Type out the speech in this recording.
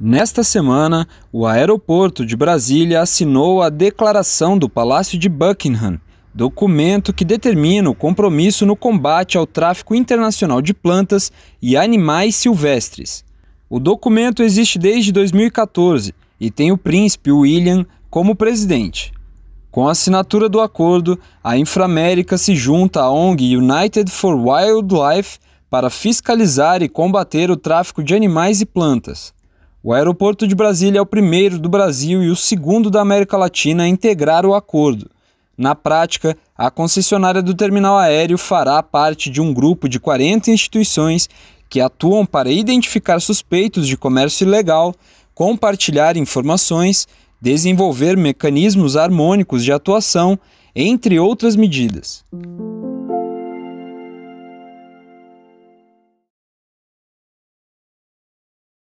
Nesta semana, o aeroporto de Brasília assinou a Declaração do Palácio de Buckingham, documento que determina o compromisso no combate ao tráfico internacional de plantas e animais silvestres. O documento existe desde 2014 e tem o príncipe William como presidente. Com a assinatura do acordo, a Inframérica se junta à ONG United for Wildlife para fiscalizar e combater o tráfico de animais e plantas. O aeroporto de Brasília é o primeiro do Brasil e o segundo da América Latina a integrar o acordo. Na prática, a concessionária do terminal aéreo fará parte de um grupo de 40 instituições que atuam para identificar suspeitos de comércio ilegal, compartilhar informações, desenvolver mecanismos harmônicos de atuação, entre outras medidas.